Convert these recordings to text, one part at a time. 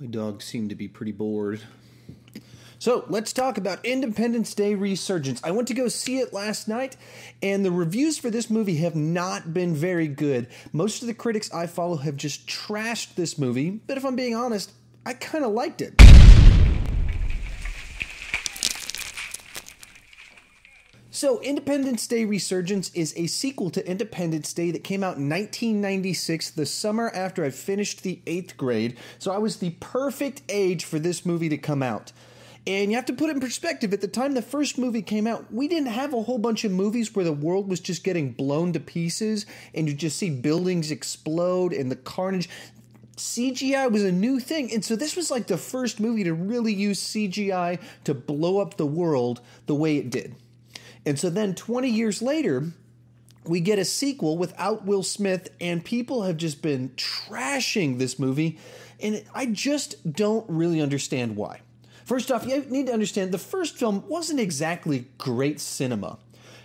My dogs seem to be pretty bored. So let's talk about Independence Day Resurgence. I went to go see it last night, and the reviews for this movie have not been very good. Most of the critics I follow have just trashed this movie, but if I'm being honest, I kind of liked it. So, Independence Day Resurgence is a sequel to Independence Day that came out in 1996, the summer after I finished the eighth grade. So, I was the perfect age for this movie to come out. And you have to put it in perspective. At the time the first movie came out, we didn't have a whole bunch of movies where the world was just getting blown to pieces and you just see buildings explode and the carnage. CGI was a new thing. And so this was like the first movie to really use CGI to blow up the world the way it did. And so then 20 years later, we get a sequel without Will Smith, and people have just been trashing this movie. And I just don't really understand why. First off, you need to understand the first film wasn't exactly great cinema.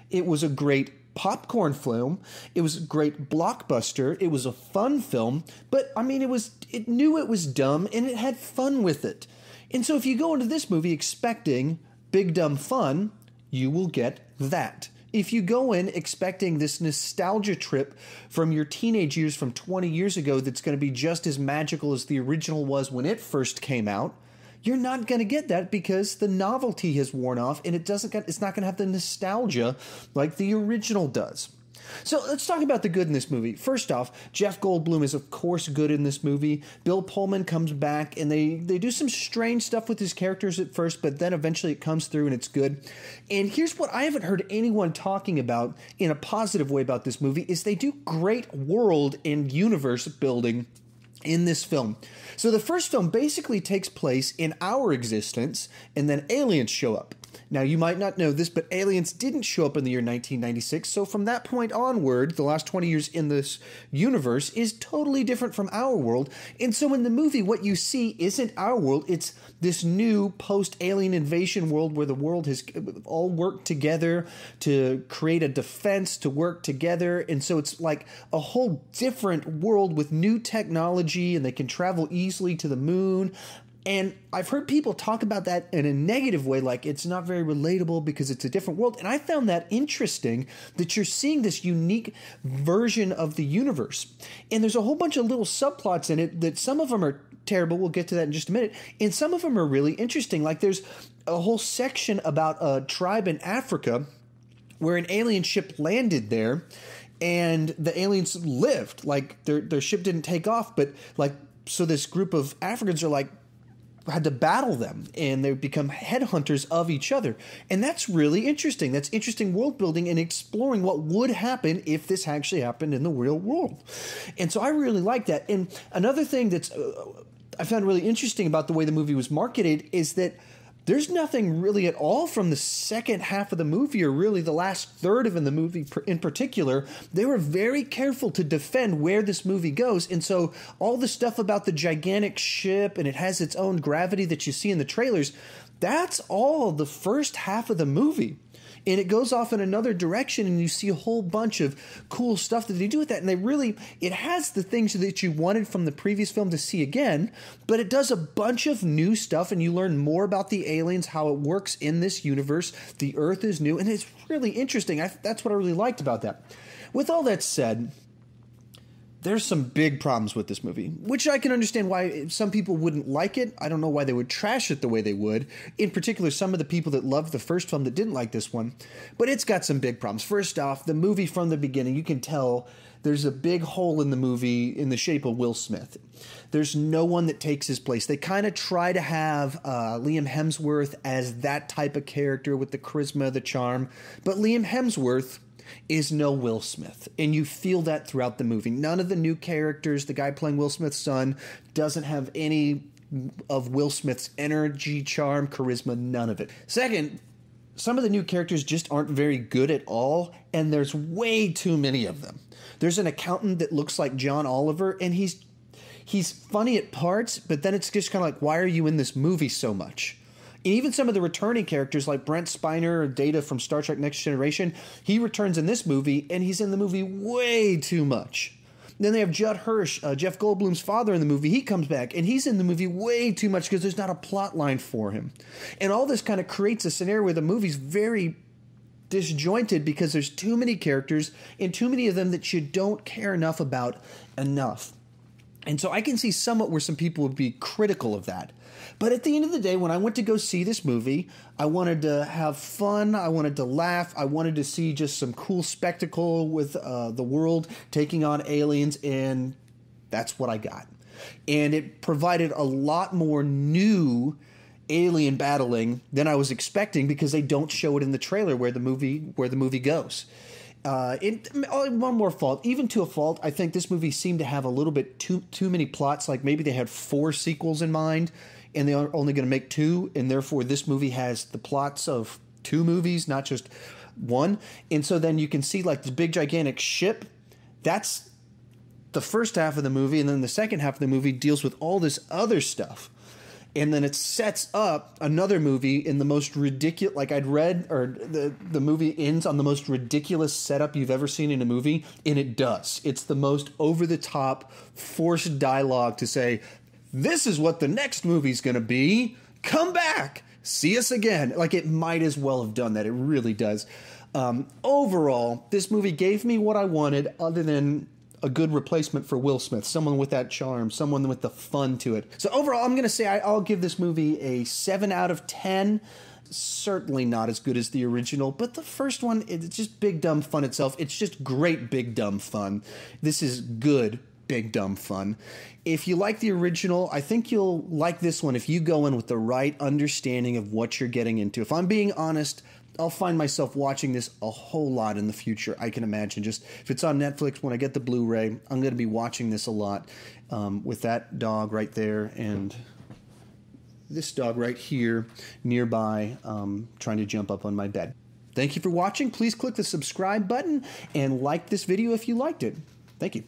It was a great popcorn film. It was a great blockbuster. It was a fun film, but I mean it was it knew it was dumb and it had fun with it. And so if you go into this movie expecting big dumb fun, you will get that. If you go in expecting this nostalgia trip from your teenage years from 20 years ago that's going to be just as magical as the original was when it first came out, you're not going to get that because the novelty has worn off and it doesn't get, it's not going to have the nostalgia like the original does. So let's talk about the good in this movie. First off, Jeff Goldblum is of course good in this movie. Bill Pullman comes back and they they do some strange stuff with his characters at first, but then eventually it comes through and it's good. And here's what I haven't heard anyone talking about in a positive way about this movie is they do great world and universe building in this film. So the first film basically takes place in our existence, and then aliens show up. Now, you might not know this, but aliens didn't show up in the year 1996, so from that point onward, the last 20 years in this universe is totally different from our world. And so in the movie, what you see isn't our world, it's this new post alien invasion world where the world has all worked together to create a defense, to work together. And so it's like a whole different world with new technology, and they can travel easily to the moon. And I've heard people talk about that in a negative way, like it's not very relatable because it's a different world. And I found that interesting that you're seeing this unique version of the universe. And there's a whole bunch of little subplots in it that some of them are terrible. We'll get to that in just a minute. And some of them are really interesting. Like there's a whole section about a tribe in Africa where an alien ship landed there and the aliens lived like their their ship didn't take off but like so this group of Africans are like had to battle them and they become headhunters of each other. And that's really interesting. That's interesting world building and exploring what would happen if this actually happened in the real world. And so I really like that. And another thing that's uh, I found really interesting about the way the movie was marketed is that there's nothing really at all from the second half of the movie, or really the last third of the movie in particular. They were very careful to defend where this movie goes, and so all the stuff about the gigantic ship and it has its own gravity that you see in the trailers. That's all the first half of the movie and it goes off in another direction and you see a whole bunch of cool stuff that they do with that and they really it has the things that you wanted from the previous film to see again but it does a bunch of new stuff and you learn more about the aliens how it works in this universe the earth is new and it's really interesting I, that's what i really liked about that with all that said there's some big problems with this movie, which I can understand why some people wouldn't like it. I don't know why they would trash it the way they would. In particular, some of the people that loved the first film that didn't like this one, but it's got some big problems. First off, the movie from the beginning, you can tell there's a big hole in the movie in the shape of Will Smith. There's no one that takes his place. They kind of try to have uh, Liam Hemsworth as that type of character with the charisma, the charm, but Liam Hemsworth is no Will Smith. And you feel that throughout the movie. None of the new characters, the guy playing Will Smith's son, doesn't have any of Will Smith's energy, charm, charisma, none of it. Second, some of the new characters just aren't very good at all, and there's way too many of them. There's an accountant that looks like John Oliver, and he's he's funny at parts, but then it's just kind of like, why are you in this movie so much? And even some of the returning characters like Brent Spiner, Data from Star Trek Next Generation, he returns in this movie and he's in the movie way too much. Then they have Judd Hirsch, uh, Jeff Goldblum's father in the movie. He comes back and he's in the movie way too much because there's not a plot line for him. And all this kind of creates a scenario where the movie's very disjointed because there's too many characters and too many of them that you don't care enough about enough. And so I can see somewhat where some people would be critical of that. But at the end of the day, when I went to go see this movie, I wanted to have fun. I wanted to laugh. I wanted to see just some cool spectacle with uh, the world taking on aliens. And that's what I got. And it provided a lot more new alien battling than I was expecting because they don't show it in the trailer where the movie where the movie goes. Uh, oh, one more fault, even to a fault, I think this movie seemed to have a little bit too too many plots. Like maybe they had four sequels in mind, and they're only going to make two, and therefore this movie has the plots of two movies, not just one. And so then you can see like the big gigantic ship. That's the first half of the movie, and then the second half of the movie deals with all this other stuff and then it sets up another movie in the most ridiculous like i'd read or the, the movie ends on the most ridiculous setup you've ever seen in a movie and it does it's the most over-the-top forced dialogue to say this is what the next movie's going to be come back see us again like it might as well have done that it really does um, overall this movie gave me what i wanted other than a good replacement for Will Smith, someone with that charm, someone with the fun to it. So overall, I'm going to say I, I'll give this movie a 7 out of 10 certainly not as good as the original, but the first one, it's just big dumb fun itself. It's just great big dumb fun. This is good big dumb fun. If you like the original, I think you'll like this one if you go in with the right understanding of what you're getting into. If I'm being honest, I'll find myself watching this a whole lot in the future. I can imagine just if it's on Netflix when I get the Blu-ray, I'm going to be watching this a lot um, with that dog right there and this dog right here nearby, um, trying to jump up on my bed. Thank you for watching. Please click the subscribe button and like this video if you liked it. Thank you.